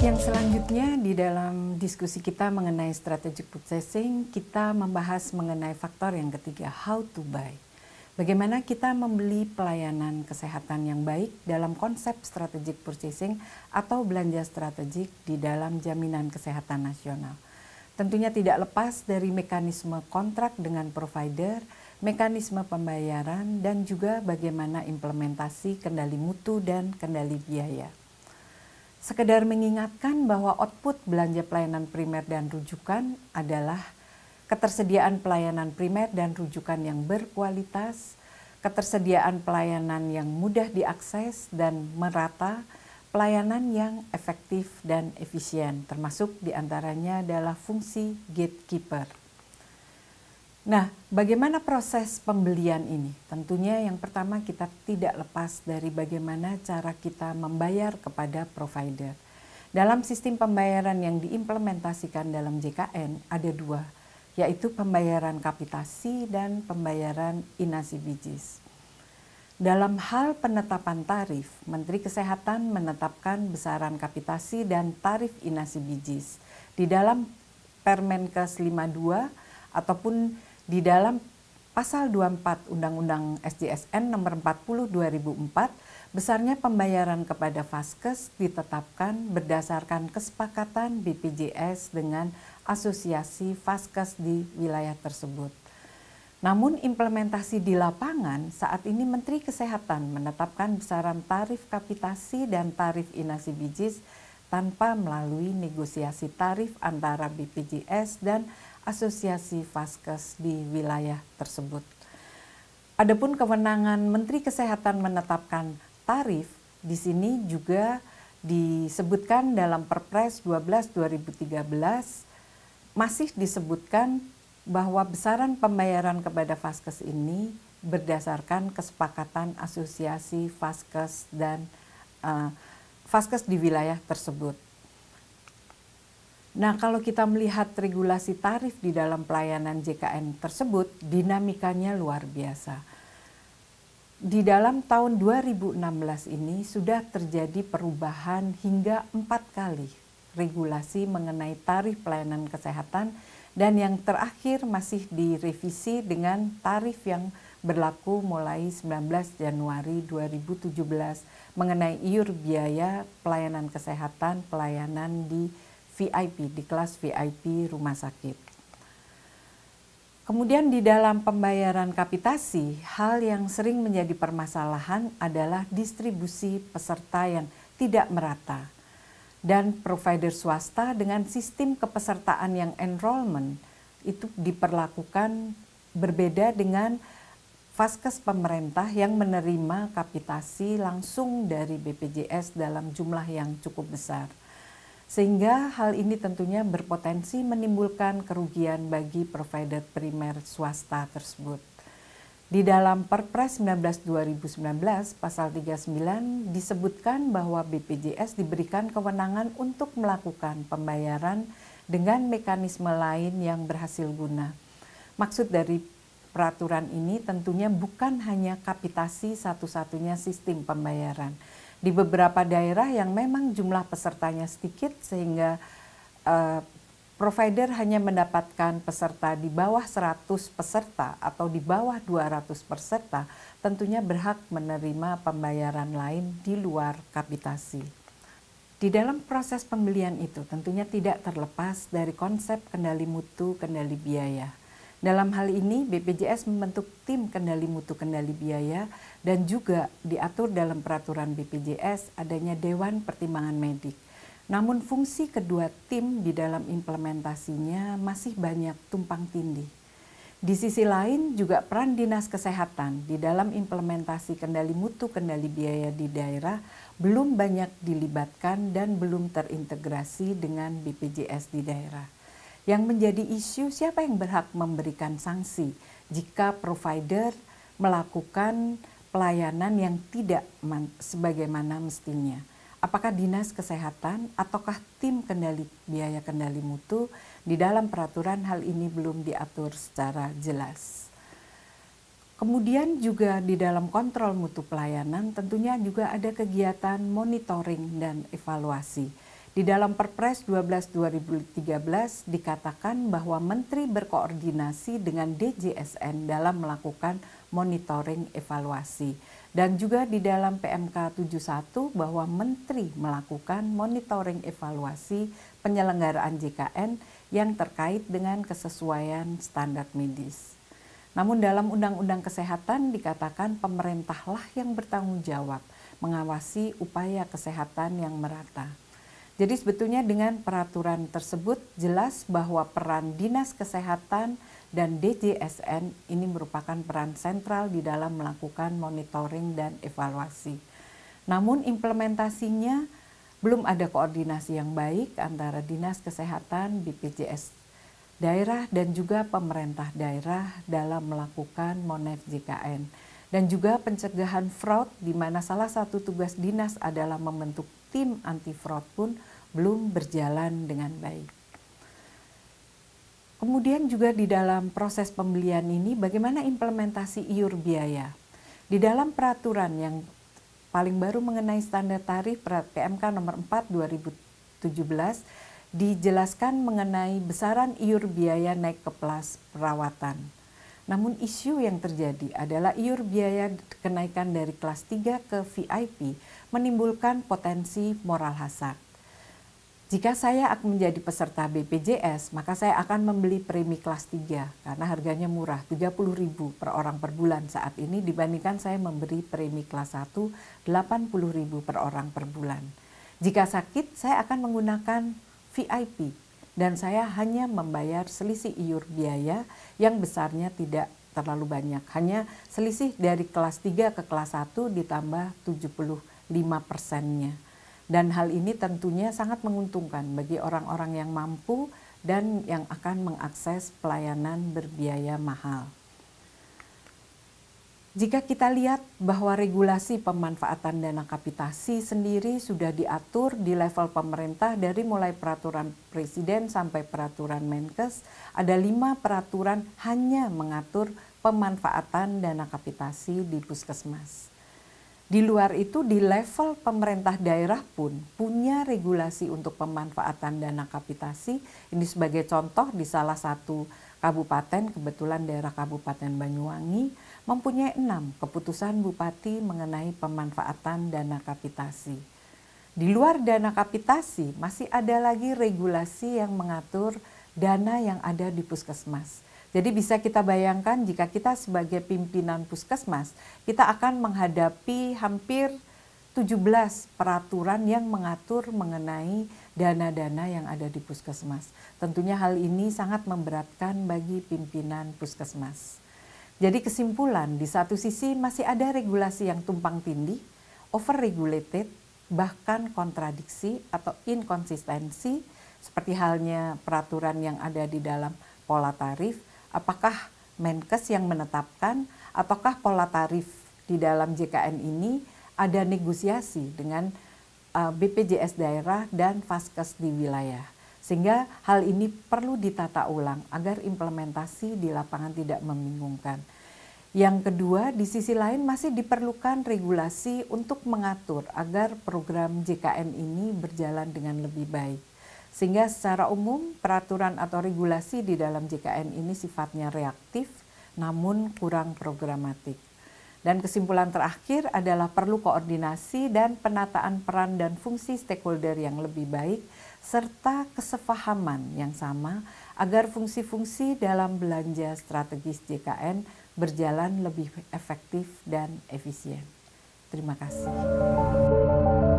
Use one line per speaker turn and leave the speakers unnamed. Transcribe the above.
Yang selanjutnya di dalam diskusi kita mengenai strategic purchasing, kita membahas mengenai faktor yang ketiga, how to buy. Bagaimana kita membeli pelayanan kesehatan yang baik dalam konsep strategic purchasing atau belanja strategik di dalam jaminan kesehatan nasional. Tentunya tidak lepas dari mekanisme kontrak dengan provider, mekanisme pembayaran, dan juga bagaimana implementasi kendali mutu dan kendali biaya. Sekedar mengingatkan bahwa output belanja pelayanan primer dan rujukan adalah ketersediaan pelayanan primer dan rujukan yang berkualitas, ketersediaan pelayanan yang mudah diakses dan merata, pelayanan yang efektif dan efisien, termasuk diantaranya adalah fungsi gatekeeper. Nah, bagaimana proses pembelian ini? Tentunya yang pertama kita tidak lepas dari bagaimana cara kita membayar kepada provider. Dalam sistem pembayaran yang diimplementasikan dalam JKN ada dua, yaitu pembayaran kapitasi dan pembayaran inasi bijis. Dalam hal penetapan tarif, Menteri Kesehatan menetapkan besaran kapitasi dan tarif inasi bijis di dalam Permenkes 52 ataupun di dalam Pasal 24 Undang-Undang SJSN Nomor 40 2004 besarnya pembayaran kepada Faskes ditetapkan berdasarkan kesepakatan BPJS dengan asosiasi Faskes di wilayah tersebut. Namun implementasi di lapangan saat ini Menteri Kesehatan menetapkan besaran tarif kapitasi dan tarif inasi bijis tanpa melalui negosiasi tarif antara BPJS dan asosiasi vaskes di wilayah tersebut. Adapun kewenangan Menteri Kesehatan menetapkan tarif di sini juga disebutkan dalam Perpres 12 2013 masih disebutkan bahwa besaran pembayaran kepada vaskes ini berdasarkan kesepakatan asosiasi vaskes dan uh, vaskes di wilayah tersebut. Nah, kalau kita melihat regulasi tarif di dalam pelayanan JKN tersebut, dinamikanya luar biasa. Di dalam tahun 2016 ini sudah terjadi perubahan hingga empat kali regulasi mengenai tarif pelayanan kesehatan dan yang terakhir masih direvisi dengan tarif yang berlaku mulai 19 Januari 2017 mengenai iur biaya pelayanan kesehatan, pelayanan di VIP di kelas VIP rumah sakit. Kemudian di dalam pembayaran kapitasi, hal yang sering menjadi permasalahan adalah distribusi peserta yang tidak merata dan provider swasta dengan sistem kepesertaan yang enrollment itu diperlakukan berbeda dengan vaskes pemerintah yang menerima kapitasi langsung dari BPJS dalam jumlah yang cukup besar sehingga hal ini tentunya berpotensi menimbulkan kerugian bagi provider primer swasta tersebut. Di dalam Perpres 19 2019 pasal 39 disebutkan bahwa BPJS diberikan kewenangan untuk melakukan pembayaran dengan mekanisme lain yang berhasil guna. Maksud dari peraturan ini tentunya bukan hanya kapitasi satu-satunya sistem pembayaran, di beberapa daerah yang memang jumlah pesertanya sedikit sehingga uh, provider hanya mendapatkan peserta di bawah 100 peserta atau di bawah 200 peserta tentunya berhak menerima pembayaran lain di luar kapitasi. Di dalam proses pembelian itu tentunya tidak terlepas dari konsep kendali mutu, kendali biaya. Dalam hal ini, BPJS membentuk tim kendali mutu kendali biaya dan juga diatur dalam peraturan BPJS adanya Dewan Pertimbangan Medik. Namun fungsi kedua tim di dalam implementasinya masih banyak tumpang tindih. Di sisi lain juga peran Dinas Kesehatan di dalam implementasi kendali mutu kendali biaya di daerah belum banyak dilibatkan dan belum terintegrasi dengan BPJS di daerah. Yang menjadi isu siapa yang berhak memberikan sanksi jika provider melakukan pelayanan yang tidak sebagaimana mestinya. Apakah dinas kesehatan ataukah tim kendali biaya kendali mutu di dalam peraturan hal ini belum diatur secara jelas. Kemudian juga di dalam kontrol mutu pelayanan tentunya juga ada kegiatan monitoring dan evaluasi di dalam Perpres 12 2013 dikatakan bahwa menteri berkoordinasi dengan DJSN dalam melakukan monitoring evaluasi dan juga di dalam PMK 71 bahwa menteri melakukan monitoring evaluasi penyelenggaraan JKN yang terkait dengan kesesuaian standar medis. Namun dalam Undang-Undang Kesehatan dikatakan pemerintahlah yang bertanggung jawab mengawasi upaya kesehatan yang merata. Jadi sebetulnya dengan peraturan tersebut jelas bahwa peran Dinas Kesehatan dan DJSN ini merupakan peran sentral di dalam melakukan monitoring dan evaluasi. Namun implementasinya belum ada koordinasi yang baik antara Dinas Kesehatan, BPJS daerah dan juga pemerintah daerah dalam melakukan MONEF JKN dan juga pencegahan fraud di mana salah satu tugas dinas adalah membentuk tim anti fraud pun belum berjalan dengan baik. Kemudian juga di dalam proses pembelian ini bagaimana implementasi iur biaya. Di dalam peraturan yang paling baru mengenai standar tarif PMK nomor 4 2017 dijelaskan mengenai besaran iur biaya naik ke plus perawatan. Namun isu yang terjadi adalah iur biaya kenaikan dari kelas 3 ke VIP menimbulkan potensi moral hazard jika saya akan menjadi peserta BPJS, maka saya akan membeli premi kelas 3 karena harganya murah, 30.000 per orang per bulan saat ini dibandingkan saya memberi premi kelas 1 80.000 per orang per bulan. Jika sakit, saya akan menggunakan VIP dan saya hanya membayar selisih iur biaya yang besarnya tidak terlalu banyak. Hanya selisih dari kelas 3 ke kelas 1 ditambah 75 persennya. Dan hal ini tentunya sangat menguntungkan bagi orang-orang yang mampu dan yang akan mengakses pelayanan berbiaya mahal. Jika kita lihat bahwa regulasi pemanfaatan dana kapitasi sendiri sudah diatur di level pemerintah dari mulai peraturan presiden sampai peraturan Menkes, ada lima peraturan hanya mengatur pemanfaatan dana kapitasi di puskesmas. Di luar itu di level pemerintah daerah pun punya regulasi untuk pemanfaatan dana kapitasi. Ini sebagai contoh di salah satu kabupaten, kebetulan daerah Kabupaten Banyuwangi, mempunyai enam keputusan bupati mengenai pemanfaatan dana kapitasi. Di luar dana kapitasi, masih ada lagi regulasi yang mengatur dana yang ada di puskesmas jadi bisa kita bayangkan jika kita sebagai pimpinan puskesmas, kita akan menghadapi hampir 17 peraturan yang mengatur mengenai dana-dana yang ada di puskesmas. Tentunya hal ini sangat memberatkan bagi pimpinan puskesmas. Jadi kesimpulan, di satu sisi masih ada regulasi yang tumpang tindih, overregulated, bahkan kontradiksi atau inkonsistensi, seperti halnya peraturan yang ada di dalam pola tarif, Apakah Menkes yang menetapkan ataukah pola tarif di dalam JKN ini ada negosiasi dengan eh, BPJS daerah dan Faskes di wilayah. Sehingga hal ini perlu ditata ulang agar implementasi di lapangan tidak membingungkan. Yang kedua, di sisi lain masih diperlukan regulasi untuk mengatur agar program JKN ini berjalan dengan lebih baik. Sehingga secara umum peraturan atau regulasi di dalam JKN ini sifatnya reaktif namun kurang programatik. Dan kesimpulan terakhir adalah perlu koordinasi dan penataan peran dan fungsi stakeholder yang lebih baik serta kesepahaman yang sama agar fungsi-fungsi dalam belanja strategis JKN berjalan lebih efektif dan efisien. Terima kasih.